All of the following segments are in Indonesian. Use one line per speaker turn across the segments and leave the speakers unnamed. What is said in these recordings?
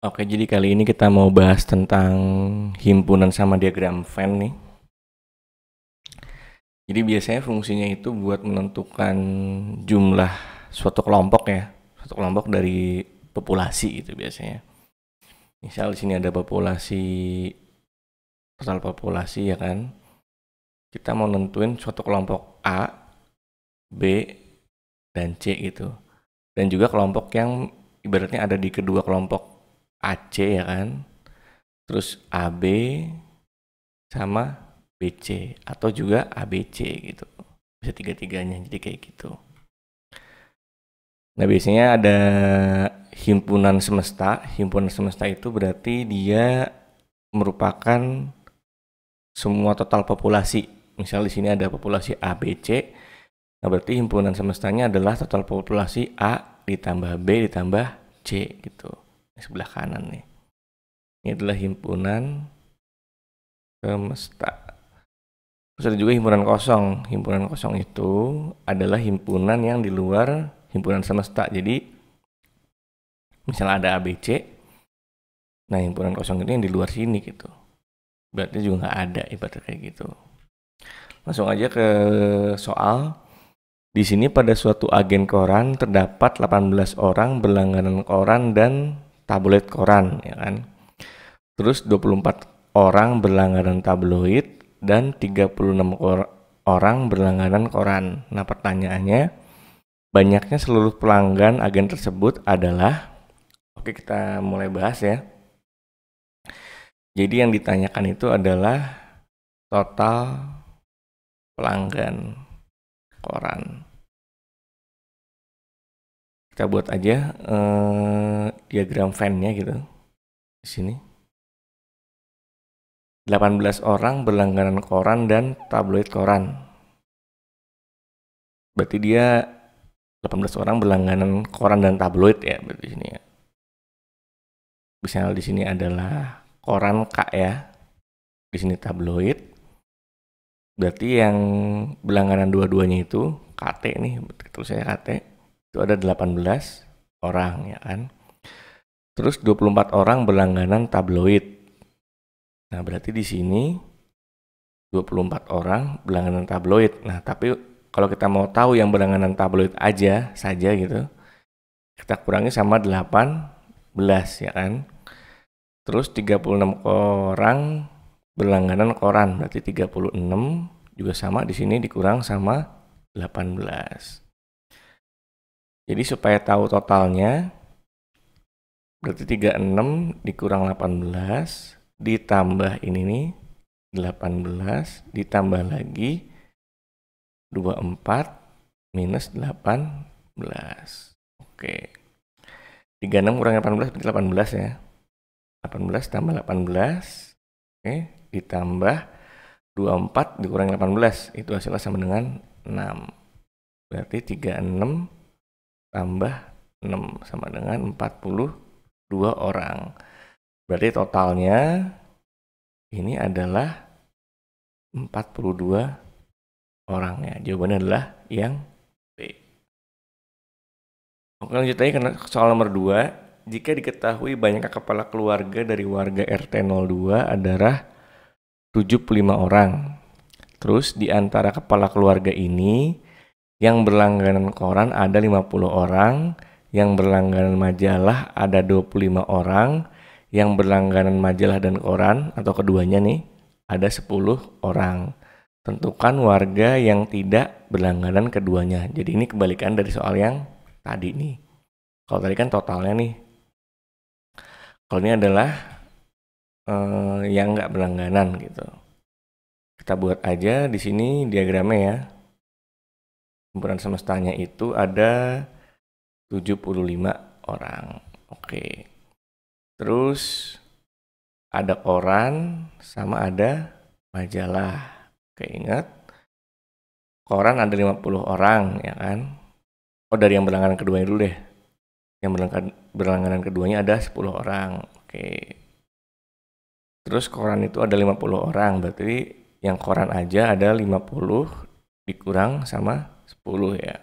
Oke, jadi kali ini kita mau bahas tentang himpunan sama diagram Venn nih. Jadi biasanya fungsinya itu buat menentukan jumlah suatu kelompok ya, suatu kelompok dari populasi itu biasanya. Misal di sini ada populasi total populasi ya kan. Kita mau nentuin suatu kelompok A, B, dan C gitu. Dan juga kelompok yang ibaratnya ada di kedua kelompok AC ya kan terus AB sama BC atau juga ABC gitu bisa tiga-tiganya jadi kayak gitu nah biasanya ada himpunan semesta himpunan semesta itu berarti dia merupakan semua total populasi misal di sini ada populasi ABC nah berarti himpunan semestanya adalah total populasi A ditambah B ditambah C gitu sebelah kanan nih ini adalah himpunan semesta terus ada juga himpunan kosong himpunan kosong itu adalah himpunan yang di luar himpunan semesta jadi misalnya ada ABC nah himpunan kosong ini yang di luar sini gitu berarti juga nggak ada ibaratnya kayak gitu langsung aja ke soal di sini pada suatu agen koran terdapat 18 orang berlangganan koran dan tabloid koran ya kan. Terus 24 orang berlangganan tabloid dan 36 orang berlangganan koran. Nah, pertanyaannya banyaknya seluruh pelanggan agen tersebut adalah Oke, kita mulai
bahas ya. Jadi yang ditanyakan itu adalah total pelanggan koran kita buat aja uh, diagram fan-nya gitu di sini 18 orang berlangganan koran dan tabloid koran berarti dia
18 orang berlangganan koran dan tabloid ya berarti di sini ya misalnya di sini adalah koran K ya di sini tabloid berarti yang berlangganan dua-duanya itu KT nih terus saya KT itu ada 18 orang ya kan terus 24 orang berlangganan tabloid nah berarti di sini 24 orang berlangganan tabloid nah tapi kalau kita mau tahu yang berlangganan tabloid aja saja gitu kita kurangi sama 18 ya kan terus 36 orang berlangganan koran berarti 36 juga sama di sini dikurang sama 18 jadi supaya tahu totalnya, berarti 36 dikurang 18, ditambah ini nih, 18, ditambah lagi 24 minus 18. Oke. 36 kurang 18 berarti 18 ya. 18 tambah 18. Oke, ditambah 24 dikurang 18. Itu hasilnya sama dengan 6. Berarti 36 tambah 6 sama dengan 42 orang. Berarti totalnya ini adalah 42 orangnya. Jawabannya adalah yang B. Oke lanjut lagi ke soal nomor 2. Jika diketahui banyak kepala keluarga dari warga RT 02 adalah 75 orang. Terus di antara kepala keluarga ini yang berlangganan koran ada 50 orang, yang berlangganan majalah ada 25 orang, yang berlangganan majalah dan koran atau keduanya nih ada 10 orang. Tentukan warga yang tidak berlangganan keduanya. Jadi ini kebalikan dari soal yang tadi nih. Kalau tadi kan totalnya nih. Kalau ini adalah eh, yang nggak berlangganan gitu. Kita buat aja di sini diagramnya ya. Kumpulan semestanya itu ada 75 orang. Oke. Terus ada koran sama ada majalah. Oke, ingat. Koran ada 50 orang, ya kan? Oh, dari yang berlangganan keduanya dulu deh. Yang berlangganan keduanya ada 10 orang. Oke. Terus koran itu ada 50 orang, berarti yang koran aja ada 50 dikurang sama 10 ya.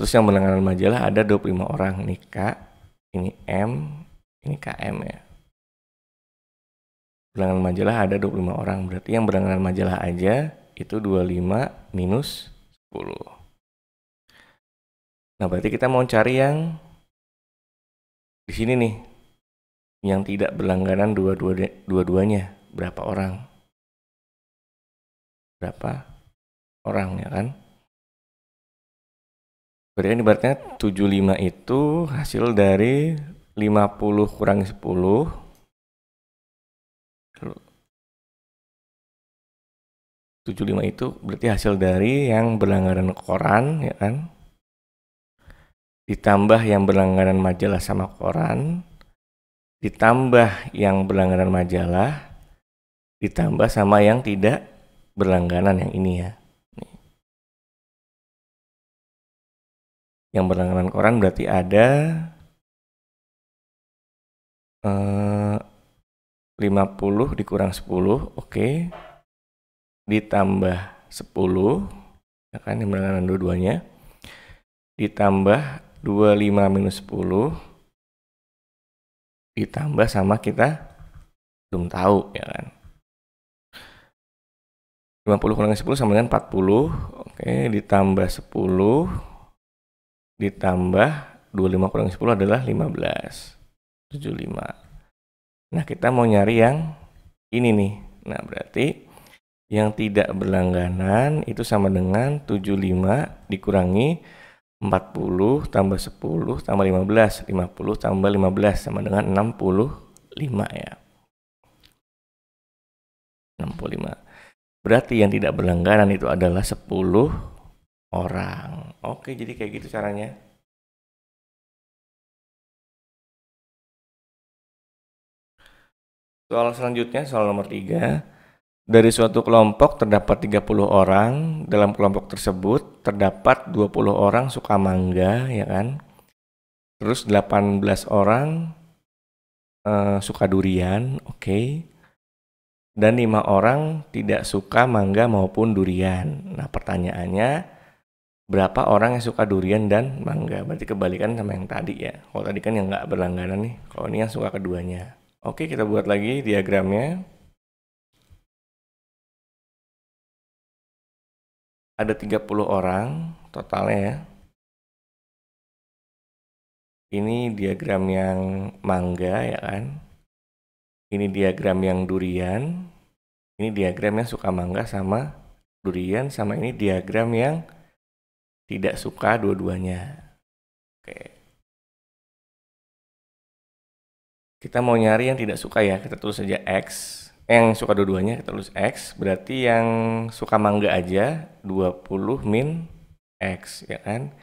Terus yang berlangganan majalah ada 25 orang. Ini K, ini M, ini KM ya. Berlangganan majalah ada 25 orang. Berarti yang berlangganan majalah aja itu 25 minus 10. Nah, berarti kita mau cari yang di sini
nih. Yang tidak berlangganan dua-duanya. Berapa orang? Berapa? orang ya kan berarti ini ibaratnya 75 itu hasil dari 50 kurang 10 75 itu berarti hasil dari yang berlangganan koran
ya kan ditambah yang berlangganan majalah sama koran ditambah yang berlangganan majalah ditambah
sama yang tidak berlangganan yang ini ya yang berlangganan koran berarti ada eh, uh, 50 dikurang 10 oke okay.
ditambah 10 ya kan yang berlangganan dua-duanya ditambah 25 minus 10 ditambah sama kita belum tahu ya kan 50 kurang 10 sama dengan 40 oke okay. ditambah 10 ditambah 25 kurang 10 adalah 15. 75. Nah, kita mau nyari yang ini nih. Nah, berarti yang tidak berlangganan itu sama dengan 75 dikurangi 40 tambah 10 tambah 15, 50 tambah 15 sama dengan 65 ya.
65. Berarti yang tidak berlangganan itu adalah 10 orang. Oke, jadi kayak gitu caranya. Soal selanjutnya, soal nomor tiga.
Dari suatu kelompok terdapat 30 orang, dalam kelompok tersebut terdapat 20 orang suka mangga, ya kan? Terus 18 orang eh, suka durian, oke. Okay dan lima orang tidak suka mangga maupun durian. Nah, pertanyaannya, berapa orang yang suka durian dan mangga? Berarti kebalikan sama yang tadi ya. Kalau tadi kan yang nggak berlangganan nih,
kalau ini yang suka keduanya. Oke, kita buat lagi diagramnya. Ada 30 orang totalnya ya. Ini diagram yang mangga ya kan. Ini diagram yang durian. Ini diagram yang suka mangga sama durian sama ini diagram yang tidak suka dua-duanya. Oke. Kita mau nyari yang tidak suka ya, kita tulis saja X. Eh, yang suka dua-duanya kita tulis
X, berarti yang suka mangga aja 20 min X, ya kan?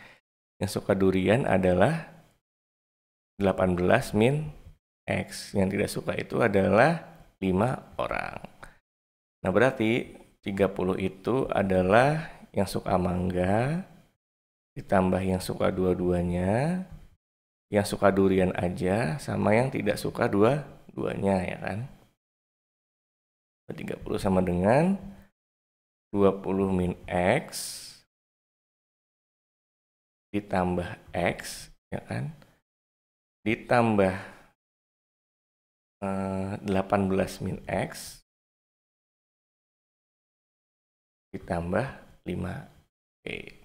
Yang suka durian adalah 18 min X. Yang tidak suka itu adalah 5 orang. Nah, berarti 30 itu adalah yang suka mangga, ditambah yang suka dua-duanya, yang suka durian aja
sama yang tidak suka dua-duanya ya kan. 30 sama dengan 20 min X ditambah X ya kan ditambah 18 eh, min X ditambah 5 Okay. E.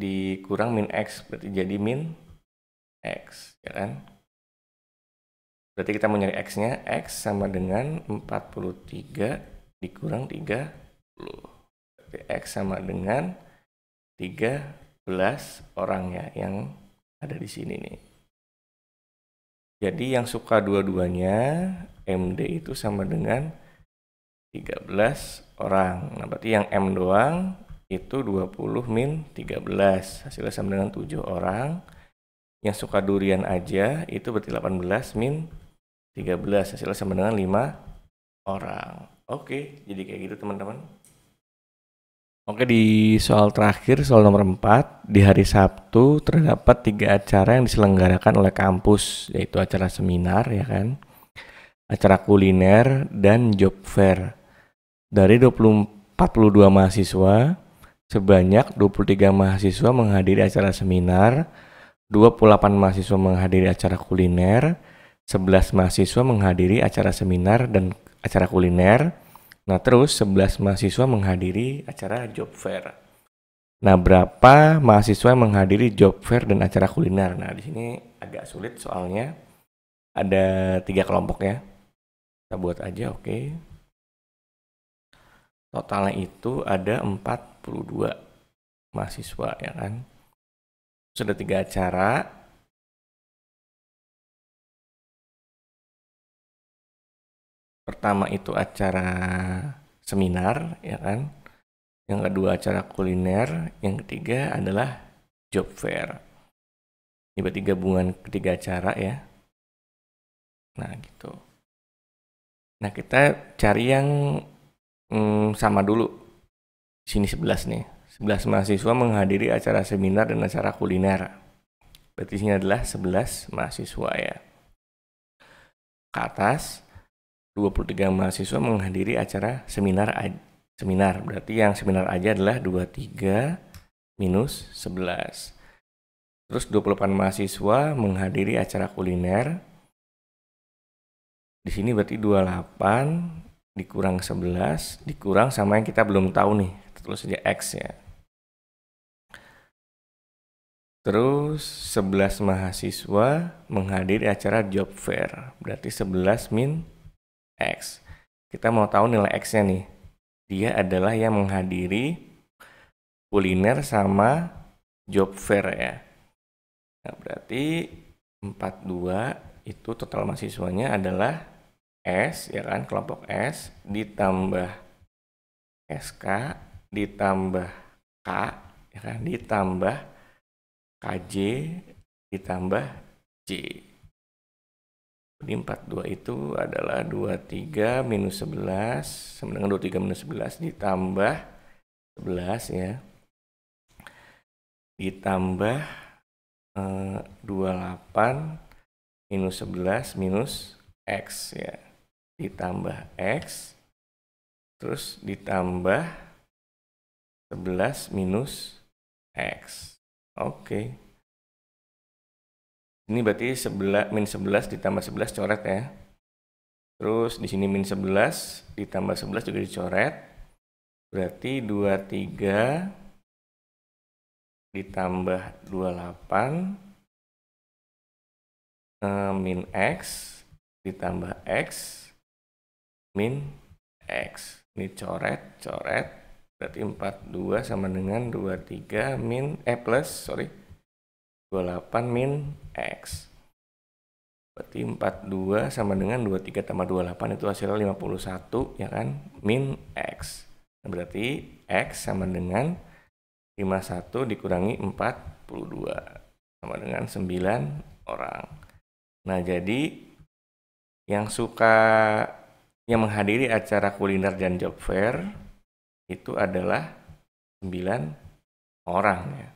dikurang min X berarti jadi min X ya kan
berarti kita mau nyari X nya X sama dengan 43 dikurang 30
berarti X sama dengan 13 orang ya yang ada di sini nih jadi yang suka
dua-duanya MD itu sama dengan 13 orang nah berarti yang M doang itu 20 min 13 hasilnya sama dengan 7 orang yang suka durian aja itu berarti 18 min 13 hasilnya sama dengan 5 orang oke jadi kayak gitu teman-teman oke di soal terakhir soal nomor 4 di hari Sabtu terdapat tiga acara yang diselenggarakan oleh kampus yaitu acara seminar ya kan acara kuliner dan job fair dari 20 42 mahasiswa Sebanyak 23 mahasiswa menghadiri acara seminar, 28 mahasiswa menghadiri acara kuliner, 11 mahasiswa menghadiri acara seminar dan acara kuliner. Nah, terus 11 mahasiswa menghadiri acara job fair. Nah, berapa mahasiswa yang menghadiri job fair dan acara kuliner? Nah, di sini agak sulit soalnya ada tiga kelompok ya. Kita buat aja, oke. Okay
totalnya itu ada 42 mahasiswa ya kan sudah tiga acara pertama itu acara seminar
ya kan yang kedua acara kuliner yang ketiga adalah
job fair ini berarti gabungan ketiga acara ya nah gitu nah kita cari yang hmm,
sama dulu sini 11 nih 11 mahasiswa menghadiri acara seminar dan acara kuliner berarti sini adalah 11 mahasiswa ya ke atas 23 mahasiswa menghadiri acara seminar seminar berarti yang seminar aja adalah 23 minus 11 terus 28 mahasiswa menghadiri acara kuliner di sini berarti 28 dikurang 11 dikurang sama yang kita belum tahu nih terus aja X ya Terus 11 mahasiswa menghadiri acara job fair. Berarti 11 min X. Kita mau tahu nilai X-nya nih. Dia adalah yang menghadiri kuliner sama job fair ya. Nah, berarti 42 itu total mahasiswanya adalah S ya kan kelompok S ditambah
SK ditambah K ya kan ditambah KJ ditambah C. Jadi
42 itu adalah 23 minus 11 sama dengan 23 minus 11 ditambah 11 ya. Ditambah eh, 28 minus 11 minus
X ya ditambah X, terus ditambah 11 minus X. Oke. Okay. Ini berarti 11, min 11 ditambah 11
coret ya. Terus di sini min 11 ditambah 11 juga dicoret.
Berarti 23 ditambah 28 eh, min X ditambah X min X. Ini coret,
coret. Berarti 42 sama dengan 23 min, eh plus, sorry. 28 min X. Berarti 42 sama dengan 23 tambah 28 itu hasilnya 51, ya kan? Min X. Berarti X sama dengan 51 dikurangi 42. Sama dengan 9 orang. Nah, jadi yang suka yang menghadiri acara kuliner dan job fair
itu adalah 9 orang ya.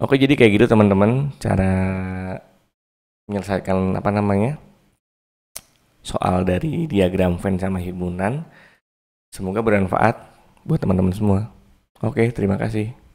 Oke, jadi kayak gitu teman-teman cara menyelesaikan apa
namanya? soal dari diagram Venn sama himpunan. Semoga bermanfaat buat teman-teman semua. Oke, terima kasih.